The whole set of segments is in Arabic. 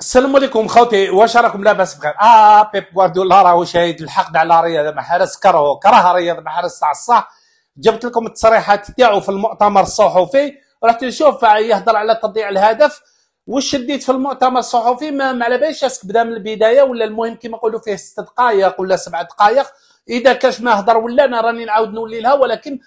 السلام عليكم خوتي واش راكم لاباس بخير اه بيب غوارديولا راهو شاهد الحقد على رياض محرز كرهه كره رياض محرز تاع الصح جبت لكم التصريحات تاعو في المؤتمر الصحفي رحت نشوف يهضر على تضييع الهدف واش شديت في المؤتمر الصحفي ما على باليش اسك بدا من البدايه ولا المهم كيما نقولوا فيه ست دقائق ولا سبع دقائق اذا كاش ما هضر ولا انا راني نعاود نولي لها ولكن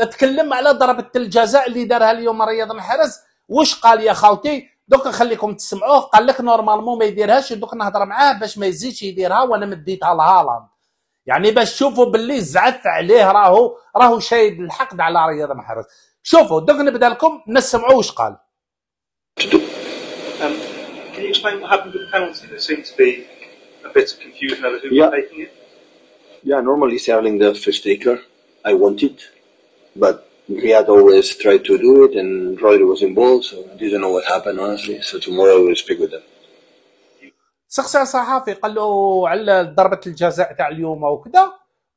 اتكلم على ضربه الجزاء اللي دارها اليوم رياض محرز واش قال يا خاوتي دوك نخليكم تسمعوه قال لك نورمالمون ما يديرهاش دوك نهضر معاه باش ما يزيدش يديرها وانا مديتها لهالاند يعني باش تشوفوا باللي زعف عليه راهو راهو شايد الحقد على رياض محرز شوفوا دوك نبدا لكم نسمعوا واش قال Um, can you explain what happened with the penalty? There seemed to be a bit of confusion over who yeah. was taking it. Yeah, normally Sterling the first taker. I wanted, but we had always tried to do it, and Rodri was involved, so I didn't know what happened honestly. So tomorrow we'll speak with them. استخسر صحافي قال له على ضربه الجزاء تاع اليوم وكذا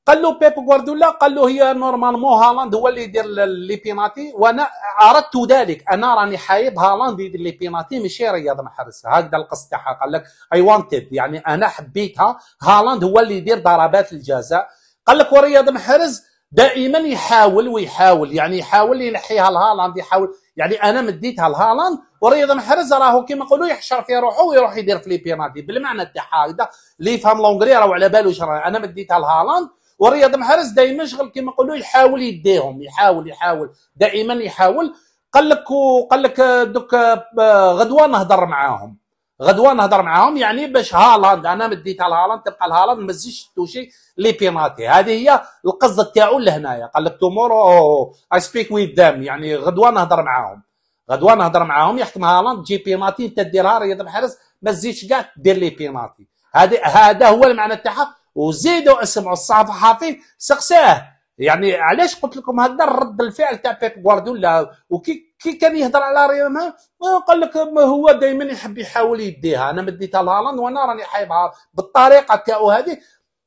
قال له بيب غوارديولا قال له هي نورمالمون هالاند هو اللي يدير لي بيناتي وانا اردت ذلك انا راني حايب هالاند يدير لي بيناتي ماشي رياض محرز هكذا القص تاعها قال لك اي وانتيد يعني انا حبيتها هالاند هو اللي يدير ضربات الجزاء قال لك ورياض محرز دائما يحاول ويحاول يعني يحاول ينحيها لهالاند يحاول يعني انا مديتها لهالاند ورياض محرز راهو كيما نقولوا يحشر في روحه ويروح يدير في لي بيناتي بالمعنى تاعها هكذا اللي يفهم لونغري راهو على باله انا مديتها لهالاند ورياض محرز دائما شغل كما نقولوا يحاول يديهم يحاول يحاول دائما يحاول قال لك وقال لك دوك آه، غدوه نهضر معاهم غدوه نهضر معاهم يعني باش هالاند انا مديتها لهالاند تبقى لهالاند ما تزيدش توشي لي بيناتي هذه هي القصد تاعو لهنايا قال لك تومورو اي سبيك ويز دام يعني غدوه نهضر معاهم غدوه نهضر معاهم يحكم هالاند تجي بيناتي انت ديرها رياض محرز ما تزيدش كاع دير لي بيناتي هذا هذا هو المعنى تاعها وزادوا اسمعوا الصحفي سقساه يعني علاش قلت لكم هذا رد الفعل تاع بيب غوارديولا وكي كي كان يهضر على ريما آه، قال لك هو دائما يحب يحاول يديها انا مديتها لهالاند وانا راني حايبها بالطريقه تاعو هذه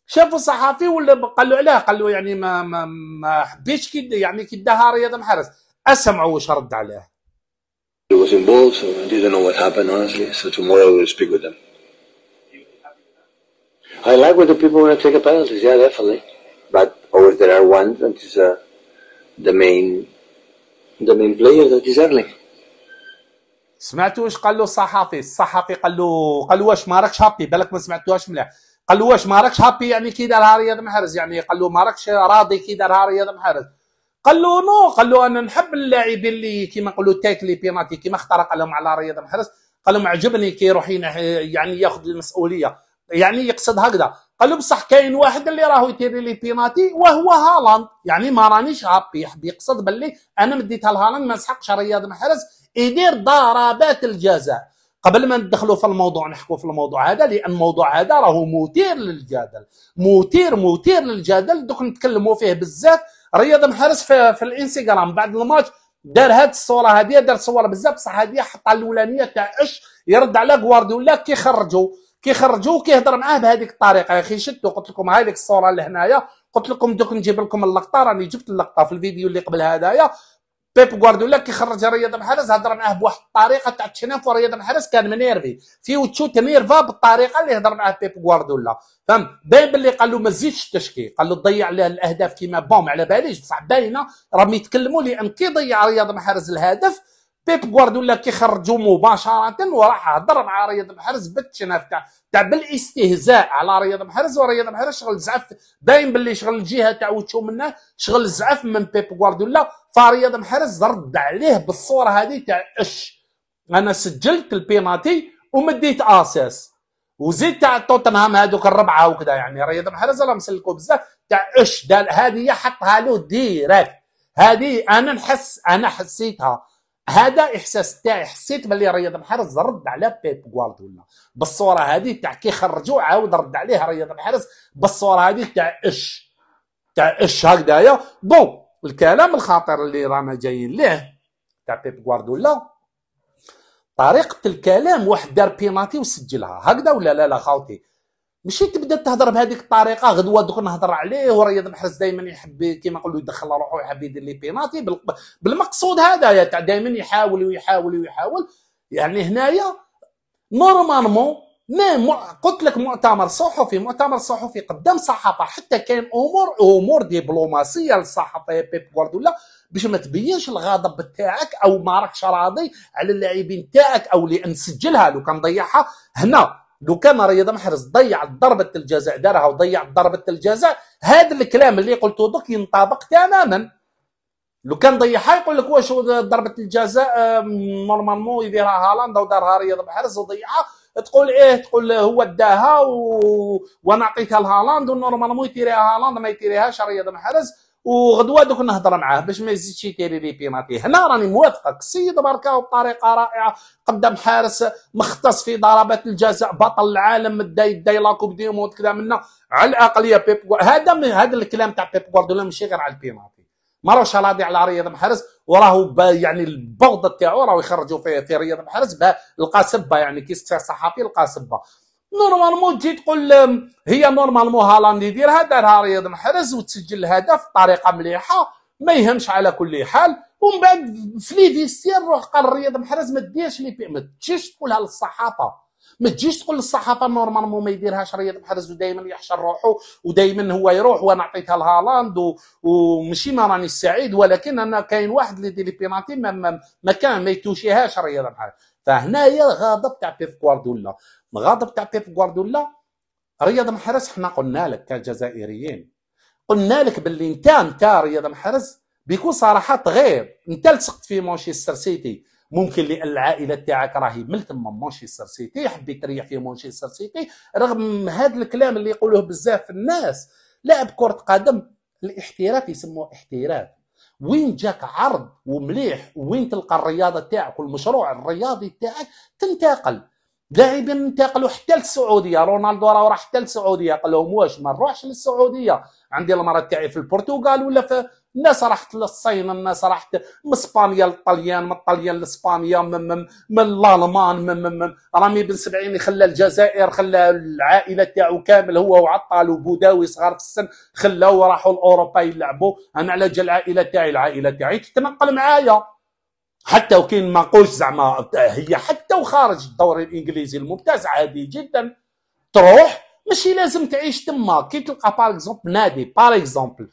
شاف الصحفي ولا قال له علاه قال له يعني ما ما, ما حبيتش كي يعني كي داها رياض محرز اسمعوا واش رد عليه It was so I didn't know what happened honestly. So tomorrow we'll speak with them. I like when the people want to take a penalties. Yeah, definitely. But always there are one that is uh, the main the main player that is early. سمعتوا واش قال له الصحفي الصحفي قال له قال له واش ما راكش هابي بالك ما سمعتوهاش مليح قال له واش ما راكش هابي يعني كي دارها رياض محرز يعني قال له ما راكش راضي كي دارها رياض محرز قال له نو قال له انا نحب اللاعبين اللي كيما نقولوا تاكلي بيناتي كيما اخترق لهم على رياض محرز قال لهم عجبني كي يروح يعني ياخذ المسؤوليه يعني يقصد هكذا قال له بصح كاين واحد اللي راهو يتيري لي بيناتي وهو هالاند يعني ما رانيش هابي بيقصد يقصد باللي انا مديتها لهالاند ما سحقش رياض محرز يدير ضربات الجزاء قبل ما ندخلوا في الموضوع نحكوا في الموضوع هذا لان الموضوع هذا راهو مثير للجدل مثير مثير للجدل دوك نتكلموا فيه بزاف رياض محرز في, في الانستغرام بعد الماتش دار هاد الصوره هذه دار صور بزاف بصح هذه حطها الاولانيه تاع اش يرد على غوارديولا كيخرجوا كيخرجوا وكيهضر معاه بهذيك الطريقه اخي شدوا قلت لكم هاي ديك الصوره اللي هنايا قلت لكم دوك نجيب لكم اللقطه راني جبت اللقطه في الفيديو اللي قبل هذايا بيب غوارديولا كيخرج رياض محرز هضر معاه بواحد الطريقه تاع تشناف ورياض محرز كان منيرفي في وتشو تنيرفا بالطريقه اللي هضر معاه بيب غوارديولا فهم باين باللي قال له ما تزيدش التشكيل قال له ضيع له الاهداف كيما بوم على باليش بصح باينه راهم يتكلموا لان كي ضيع رياض محرز الهدف بيب غوارديولا كيخرجوا مباشره وراح هضر مع رياض محرز بالتشناف تاع تاع بالاستهزاء على رياض محرز ورياض محرز شغل زعف باين باللي شغل الجهه تاعو منه شغل زعف من بيب غوارديولا فرياض محرز رد عليه بالصوره هذه تاع اش انا سجلت البيناتي ومديت اساس وزيد تاع توتنهام هذوك الربعه وكذا يعني رياض محرز راه مسلكو بزاف تاع اش هذه حطها له ديريكت هذه انا نحس انا حسيتها هذا احساس تاعي حسيت باللي رياض محرز رد على بيب غوارديولا بالصوره هذه تاع كي خرجوا عاود رد عليه رياض محرز بالصوره هذه تاع اش تاع اش هكذايا بون الكلام الخاطر اللي رانا جايين ليه تاع بيب غوارديولا طريقه الكلام واحد دار بيناتي وسجلها هكذا ولا لا لا خاوتي ماشي تبدا تهضر بهذيك الطريقه غدوه دوك نهضر عليه ورياض محرز دائما يحب كيما نقولوا يدخل روحه يحب يدير لي بيناتي بالمقصود هذا تاع دائما يحاول ويحاول ويحاول يعني هنايا نورمالمون ما قلت لك مؤتمر صحفي مؤتمر صحفي قدام صحافه حتى كان امور امور دبلوماسيه للصحافه بيب غوارديولا باش ما تبينش الغضب تاعك او ما راكش راضي على اللاعبين تاعك او اللي نسجلها لو كان ضيعها هنا لو كان رياض محرز ضيعت ضربه الجزاء دارها وضيعت ضربه الجزاء هذا الكلام اللي قلته دوك ينطبق تماما لو كان ضيعها يقول لك واش ضربه الجزاء نورمالمون يديرها هالاند ودارها رياض محرز وضيعها تقول ايه تقول هو داها و... ونعطيك لهالاند ونورمالمون يتيريها هالاند ما يتيريهاش رياض محرز وغدوه دوك نهضر معاه باش ما يزيدش يدير لي بيناتي هنا راني موافقك السيد بركه بطريقه رائعه قدم حارس مختص في ضربات الجزاء بطل العالم مدا يدى لاكوب دي مود كذا منا على يا بيب هذا من هذا الكلام تاع بيب غوارديولا ماشي غير على البيناتي ما راهوش راضي على رياض محرز وراه يعني البغضه تاعو راهو يخرجوا في, في رياض محرز القاسبه يعني كي صحفي القاسبه نورمالمون تجي تقول هي نورمالمون هالاند يديرها دارها رياض محرز وتسجل الهدف بطريقه مليحه ما يهمش على كل حال ومن بعد في لي فيستير روح قال رياض محرز ما ديرش لي ما تجيش تقولها للصحافه ما تجيش تقول للصحافه نورمالمون ما يديرهاش رياض محرز ودائما يحشر روحه ودائما هو يروح وانا عطيتها لهالاند ومشي ما راني سعيد ولكن انا كاين واحد اللي يدير لي بينالتي ما, ما كان ما يتوشيهاش رياض محرز فهنايا الغضب تاع بيب غوارديولا الغضب تاع بيب غوارديولا رياض محرز حنا قلنا لك كجزائريين قلنا لك باللي انت انت رياض محرز بكل صراحه تغير انت لصقت في مانشستر سيتي ممكن لان العائله تاعك راهي من تما مانشستر سيتي حبيت تريح في مانشستر سيتي رغم هذا الكلام اللي يقولوه بزاف الناس لاعب كره قدم الاحتراف يسموه احتراف وين جاك عرض ومليح وين تلقى الرياضه تاعك والمشروع الرياضي تاعك تنتقل لاعبين انتقلوا حتى للسعوديه رونالدو راه راح حتى للسعوديه قال لهم واش ما نروحش للسعوديه عندي المرض تاعي في البرتغال ولا في الناس راحت للصين الناس راحت من اسبانيا للطليان من الطليان لاسبانيا من من الالمان من من, من. رامي بن سبعين خلى الجزائر خلى العائله تاعو كامل هو وعطال وبوداوي صغار في السن خلاو وراحوا لاوروبا يلعبوا انا على جال العائله تاعي العائله تاعي تتنقل معايا حتى وكاين ما نقولش زعما هي حتى وخارج الدوري الانجليزي الممتاز عادي جدا تروح ماشي لازم تعيش تما كي تلقى باغ اكزومبل نادي باغ اكزومبل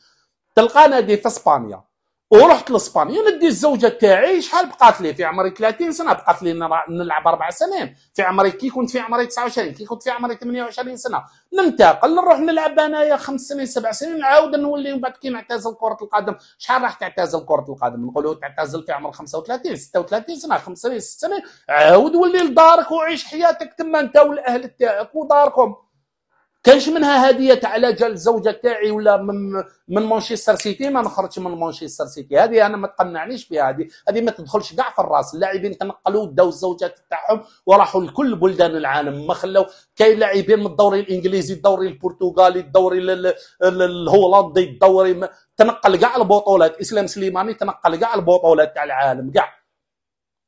تلقى نادي في اسبانيا ورحت لاسبانيا ندي الزوجه تاعي شحال بقات لي في عمري 30 سنه بقات لي نلعب اربع سنين في عمري كي كنت في عمري 29 كي كنت في عمري 28 سنه ننتقل نروح نلعب انايا خمس سنين سبع سنين نعاود نولي من بعد كي نعتزل كره القدم شحال راح تعتزل كره القدم نقولوا تعتزل في عمر 35 36 سنه خمس سنين ست سنين عاود ولي لدارك وعيش حياتك تما انت والاهل تاعك وداركم كانش منها هديه تاع على جال الزوجه تاعي ولا من من مانشستر سيتي ما نخرجش من مانشستر سيتي هذه انا ما تقنعنيش بها هذه هذه ما تدخلش كاع في الراس اللاعبين تنقلوا داو الزوجات تاعهم وراحوا لكل بلدان العالم ما خلاو كاين لاعبين من الدوري الانجليزي الدوري البرتغالي الدوري الهولندي الدوري تنقل كاع البطولات اسلام سليماني تنقل كاع البطولات تاع العالم كاع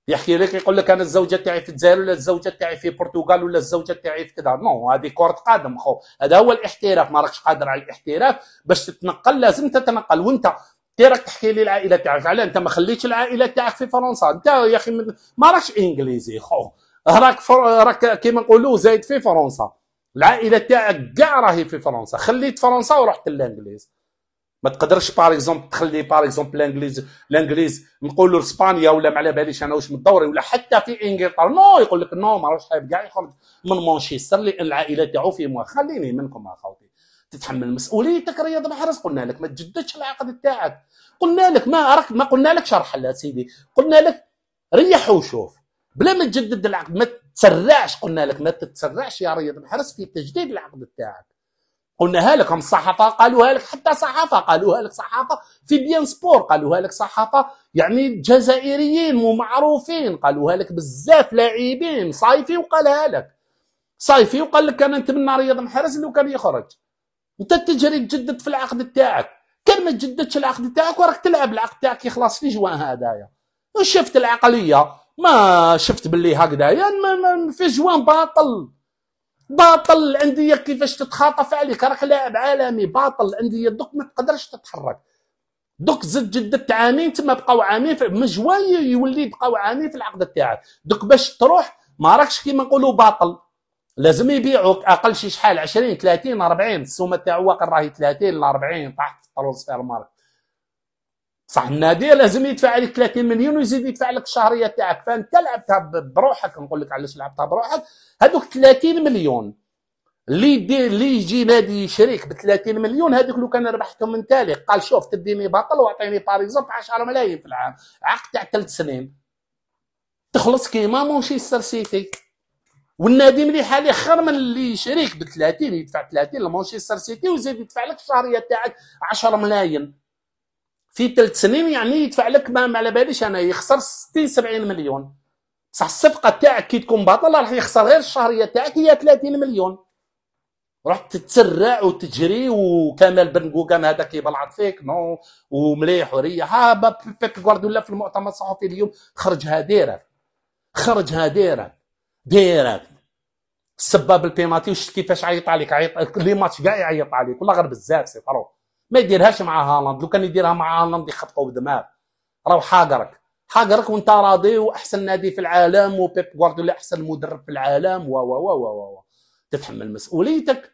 يحكي لك يقول لك انا الزوجه تاعي في الجزائر ولا الزوجه تاعي في البرتغال ولا الزوجه تاعي في كذا نو هذه كره قدم خو هذا هو الاحتراف ما راكش قادر على الاحتراف باش تتنقل لازم تتنقل وانت تي راك تحكي لي العائله تاعك علاه انت ما خليتش العائله تاعك في فرنسا انت يا اخي ما راكش انجليزي خو راك فر... راك كيما نقولوا زايد في فرنسا العائله تاعك كاع راهي في فرنسا خليت فرنسا ورحت للانجليز ما تقدرش بار اكزومبل تخلي بار اكزومبل الانجليز الانجليز نقولوا اسبانيا ولا ما على باليش انا واش من الدوري ولا حتى في انجلترا نو يقول لك نو ما راهوش حابب كاع يخرج من مانشستر لان العائله تاعو في موا خليني منكم اخوتي تتحمل مسؤوليتك رياض محرز قلنا لك ما تجددش العقد تاعك قلنا لك ما راك ما قلنا لك شرح لا سيدي قلنا لك ريح وشوف بلا ما تجدد العقد ما تسرعش قلنا لك ما تتسرعش يا رياض محرز في تجديد العقد تاعك قلناها لكم الصحافه قالوها لك حتى صحافه قالوها لك صحافه في بيان سبور قالوها لك صحافه يعني جزائريين ومعروفين قالوها لك بزاف لاعبين صايفي وقالها لك صايفي وقال لك انا نتمنى رياض محرز لو كان يخرج انت تجري تجدد في العقد تاعك كان ما تجددش العقد تاعك وراك تلعب العقد تاعك يخلص في جوان هدايا وشفت العقليه ما شفت باللي هكذايا يعني في جوان باطل باطل الانديه كيفاش تتخاطف عليك راك لاعب عالمي باطل الانديه دوك ما تقدرش تتحرك دوك زد جددت عامين تما بقاو عامين في مجواي يولي بقاو عامين في العقد تاعك دوك باش تروح ما راكش كيما نقولوا باطل لازم يبيعوك اقل شي شحال 20 30 40 السومه تاعو واقع راهي 30 ل 40 طاحت في الترونسفير ماركت صح النادي لازم يدفع لك 30 مليون ويزيد يدفع لك الشهريه تاعك فانت لعبتها بروحك نقول لك علاش لعبتها بروحك هذوك 30 مليون اللي دي اللي يجي نادي شريك ب 30 مليون هذوك لو كان ربحتهم من تالي قال شوف تديني باطل واعطيني باريزون ب 10 ملايين في العام عقد تاع ثلاث سنين تخلص كيما مانشستر سيتي والنادي مليح عليه خير من اللي شريك ب 30 يدفع 30 لمانشستر سيتي ويزيد يدفع لك الشهريه تاعك 10 ملايين في ثلاث سنين يعني يدفع لك ما على باليش انا يخسر 60 70 مليون بصح الصفقه تاعك كي تكون باطله راح يخسر غير الشهريه تاعك هي 30 مليون رحت تتسرع وتجري وكمال بن قوقام هذا بلعط فيك نو ومليح وريح ها بيب غوارديولا في المؤتمر الصحفي اليوم خرجها ديرك خرجها ديرك ديرك سباب البيناتي وشفت كيفاش عيط عليك عيط لي ماتش كاع يعيط عليك والله غير بزاف سي طرو ما يديرهاش مع هالاند لو كان يديرها مع هالاند يخبطوا بدماغ راهو حاقرك حاقرك وانت راضي واحسن نادي في العالم وبيب غوارديولا احسن مدرب في العالم و و و و و تتحمل مسؤوليتك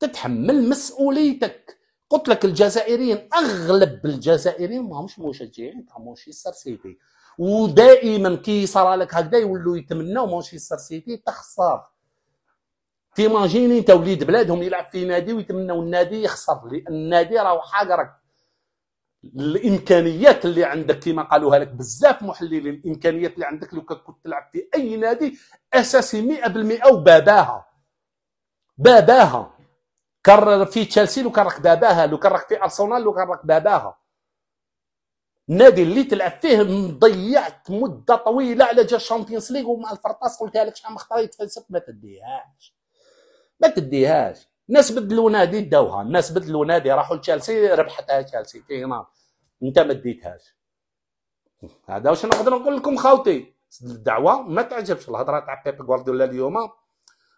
تتحمل مسؤوليتك قلت لك الجزائريين اغلب الجزائريين ماهمش مشجعين تاع مانشستر سيتي ودائما كي صرا لك هكذا يولوا يتمناو مانشستر سيتي تخسر تيماجيني انت وليد بلادهم يلعب في نادي ويتمنوا النادي يخسر لان النادي راهو حاقرك الامكانيات اللي عندك كما قالوها لك بزاف محللين الامكانيات اللي عندك لو كنت تلعب في اي نادي اساسي 100% وباباها باباها كان في تشيلسي لو كان راك باباها لو كان راك في ارسنال لو كان راك باباها النادي اللي تلعب فيه ضيعت مده طويله على جا الشامبيونز ليغ ومع الفرطاس قلتها لك شحال من خطره يتفلسف ما تديهاش ما تديهاش الناس بدلوا نادي داوها الناس بدلوا نادي راحوا لتشيلسي ربحتها آه، تشيلسي كاينه نعم. انت ما ديتهاش هذا واش نقدر نقول لكم خاوتي الدعوه ما تعجبش الهضره تاع بيب غوارديولا اليوم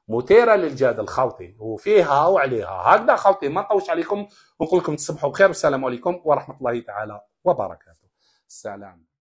مثيره للجدل خاوتي وفيها وعليها هكذا خاوتي ما نطوش عليكم ونقول لكم تصبحوا بخير والسلام عليكم ورحمه الله تعالى وبركاته السلام